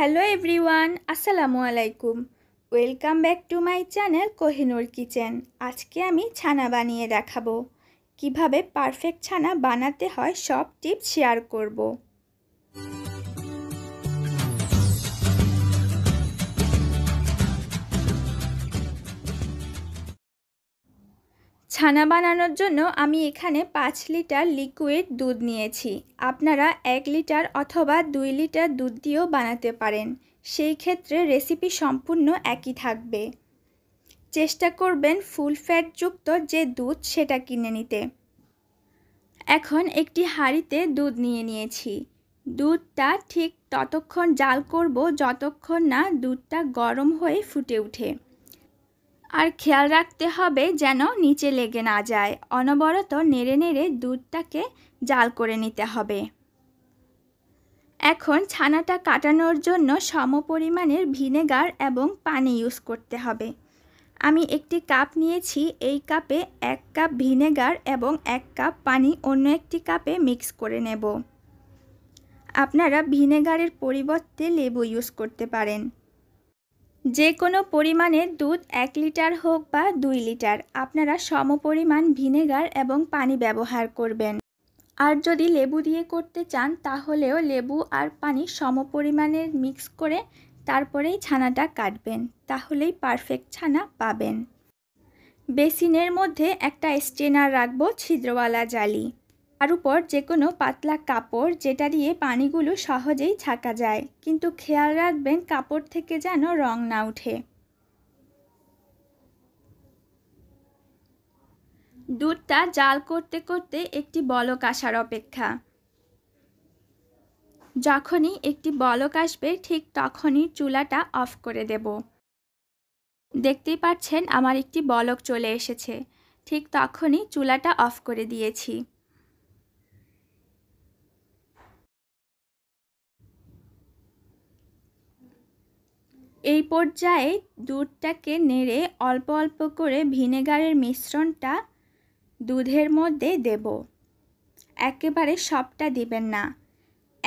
Hello everyone আসসালামু আলাইকুম welcome back to my channel Kohinoor kitchen আজকে আমি ছানা বানিয়ে দেখাবো কিভাবে পারফেক্ট ছানা বানাতে হয় সব টিপস শেয়ার করব ছানা বানানোর জন্য আমি এখানে পাঁচ লিটার লিকুইড দুধ নিয়েছি আপনারা এক লিটার অথবা দুই লিটার দুধ দিয়েও বানাতে পারেন সেই ক্ষেত্রে রেসিপি সম্পূর্ণ একই থাকবে চেষ্টা করবেন ফুল ফ্যাটযুক্ত যে দুধ সেটা কিনে নিতে এখন একটি হাঁড়িতে দুধ নিয়ে নিয়েছি দুধটা ঠিক ততক্ষণ জাল করব যতক্ষণ না দুধটা গরম হয়ে ফুটে ওঠে আর খেয়াল রাখতে হবে যেন নিচে লেগে না যায় অনবরত নেড়ে নেড়ে দুধটাকে জাল করে নিতে হবে এখন ছানাটা কাটানোর জন্য সম পরিমাণের ভিনেগার এবং পানি ইউজ করতে হবে আমি একটি কাপ নিয়েছি এই কাপে এক কাপ ভিনেগার এবং এক কাপ পানি অন্য একটি কাপে মিক্স করে নেব আপনারা ভিনেগারের পরিবর্তে লেবু ইউজ করতে পারেন যে কোনো পরিমাণের দুধ এক লিটার হোক বা দুই লিটার আপনারা সম পরিমাণ ভিনেগার এবং পানি ব্যবহার করবেন আর যদি লেবু দিয়ে করতে চান তাহলেও লেবু আর পানি সম পরিমাণের মিক্স করে তারপরেই ছানাটা কাটবেন তাহলেই পারফেক্ট ছানা পাবেন বেসিনের মধ্যে একটা স্টেনার রাখবো ছিদ্রওয়ালা জালি তার উপর যে কোনো পাতলা কাপড় যেটা দিয়ে পানিগুলো সহজেই ছাকা যায় কিন্তু খেয়াল রাখবেন কাপড় থেকে যেন রং না উঠে দুধটা জাল করতে করতে একটি বলক আসার অপেক্ষা যখনই একটি বলক আসবে ঠিক তখনই চুলাটা অফ করে দেব দেখতেই পাচ্ছেন আমার একটি বলক চলে এসেছে ঠিক তখনই চুলাটা অফ করে দিয়েছি এই পর্যায়ে দুধটাকে নেড়ে অল্প অল্প করে ভিনেগারের মিশ্রণটা দুধের মধ্যে দেব একেবারে সবটা দিবেন না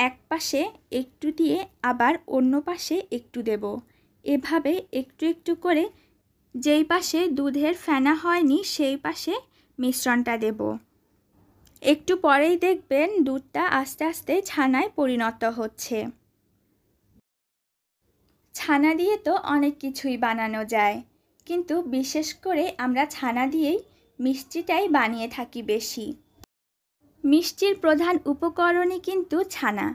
এক পাশে একটু দিয়ে আবার অন্য পাশে একটু দেব এভাবে একটু একটু করে যেই পাশে দুধের ফেনা হয়নি সেই পাশে মিশ্রণটা দেব একটু পরেই দেখবেন দুধটা আস্তে আস্তে ছানায় পরিণত হচ্ছে ছানা দিয়ে তো অনেক কিছুই বানানো যায় কিন্তু বিশেষ করে আমরা ছানা দিয়েই মিষ্টিটাই বানিয়ে থাকি বেশি মিষ্টির প্রধান উপকরণই কিন্তু ছানা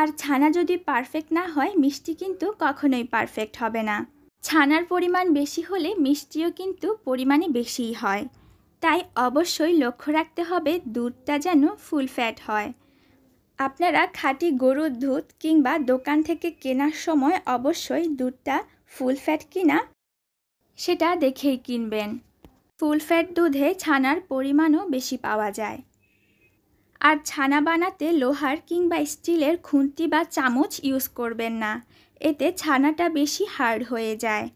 আর ছানা যদি পারফেক্ট না হয় মিষ্টি কিন্তু কখনোই পারফেক্ট হবে না ছানার পরিমাণ বেশি হলে মিষ্টিও কিন্তু পরিমাণে বেশিই হয় তাই অবশ্যই লক্ষ্য রাখতে হবে দুধটা যেন ফুল ফ্যাট হয় আপনারা খাঁটি গরুর দুধ কিংবা দোকান থেকে কেনার সময় অবশ্যই দুধটা ফুল ফ্যাট কিনা সেটা দেখেই কিনবেন ফুল ফ্যাট দুধে ছানার পরিমাণও বেশি পাওয়া যায় আর ছানা বানাতে লোহার কিংবা স্টিলের খুন্তি বা চামচ ইউজ করবেন না এতে ছানাটা বেশি হার্ড হয়ে যায়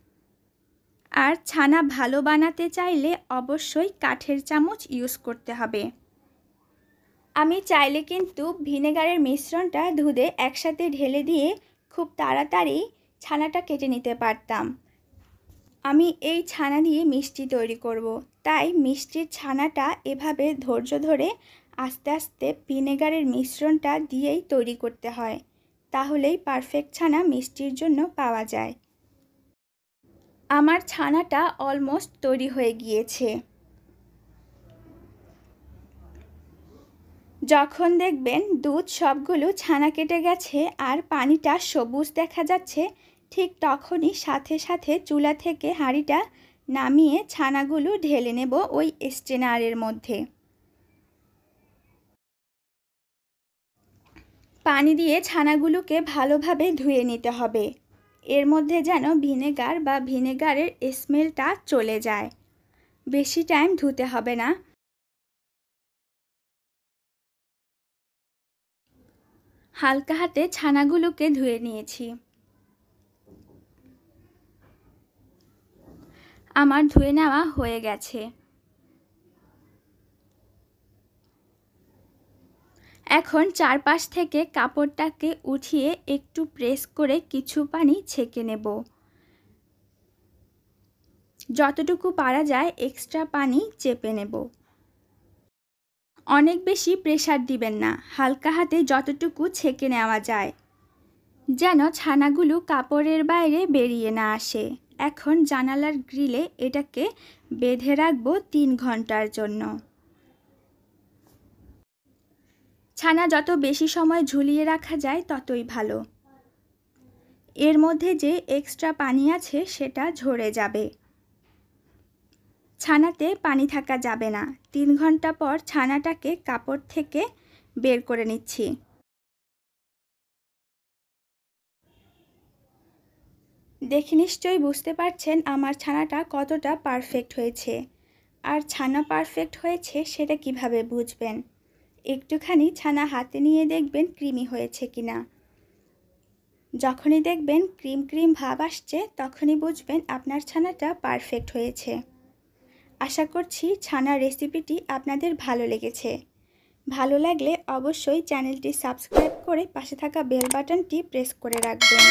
আর ছানা ভালো বানাতে চাইলে অবশ্যই কাঠের চামচ ইউজ করতে হবে আমি চাইলে কিন্তু ভিনেগারের মিশ্রণটা ধুদে একসাথে ঢেলে দিয়ে খুব তাড়াতাড়ি ছানাটা কেটে নিতে পারতাম আমি এই ছানা দিয়ে মিষ্টি তৈরি করব। তাই মিষ্টির ছানাটা এভাবে ধৈর্য ধরে আস্তে আস্তে ভিনেগারের মিশ্রণটা দিয়েই তৈরি করতে হয় তাহলেই পারফেক্ট ছানা মিষ্টির জন্য পাওয়া যায় আমার ছানাটা অলমোস্ট তৈরি হয়ে গিয়েছে যখন দেখবেন দুধ সবগুলো ছানা কেটে গেছে আর পানিটা সবুজ দেখা যাচ্ছে ঠিক তখনই সাথে সাথে চুলা থেকে হাঁড়িটা নামিয়ে ছানাগুলো ঢেলে নেব ওই স্টেনারের মধ্যে পানি দিয়ে ছানাগুলোকে ভালোভাবে ধুয়ে নিতে হবে এর মধ্যে যেন ভিনেগার বা ভিনেগারের স্মেলটা চলে যায় বেশি টাইম ধুতে হবে না হালকা হাতে ছানাগুলোকে ধুয়ে নিয়েছি আমার ধুয়ে নেওয়া হয়ে গেছে এখন চারপাশ থেকে কাপড়টাকে উঠিয়ে একটু প্রেস করে কিছু পানি ছেঁকে নেব যতটুকু পারা যায় এক্সট্রা পানি চেপে নেব অনেক বেশি প্রেশার দিবেন না হালকা হাতে যতটুকু ছেঁকে নেওয়া যায় যেন ছানাগুলো কাপড়ের বাইরে বেরিয়ে না আসে এখন জানালার গ্রিলে এটাকে বেঁধে রাখবো তিন ঘন্টার জন্য ছানা যত বেশি সময় ঝুলিয়ে রাখা যায় ততই ভালো এর মধ্যে যে এক্সট্রা পানি আছে সেটা ঝরে যাবে ছানাতে পানি থাকা যাবে না তিন ঘন্টা পর ছানাটাকে কাপড় থেকে বের করে নিচ্ছি দেখে নিশ্চয়ই বুঝতে পারছেন আমার ছানাটা কতটা পারফেক্ট হয়েছে আর ছানা পারফেক্ট হয়েছে সেটা কিভাবে বুঝবেন একটুখানি ছানা হাতে নিয়ে দেখবেন ক্রিমি হয়েছে কি না যখনই দেখবেন ক্রিম ক্রিম ভাব আসছে তখনই বুঝবেন আপনার ছানাটা পারফেক্ট হয়েছে আশা করছি ছানার রেসিপিটি আপনাদের ভালো লেগেছে ভালো লাগলে অবশ্যই চ্যানেলটি সাবস্ক্রাইব করে পাশে থাকা বেল বাটনটি প্রেস করে রাখবেন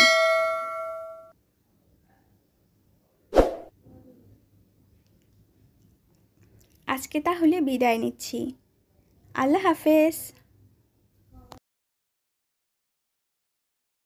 আজকে তাহলে বিদায় নিচ্ছি আল্লাহ হাফেজ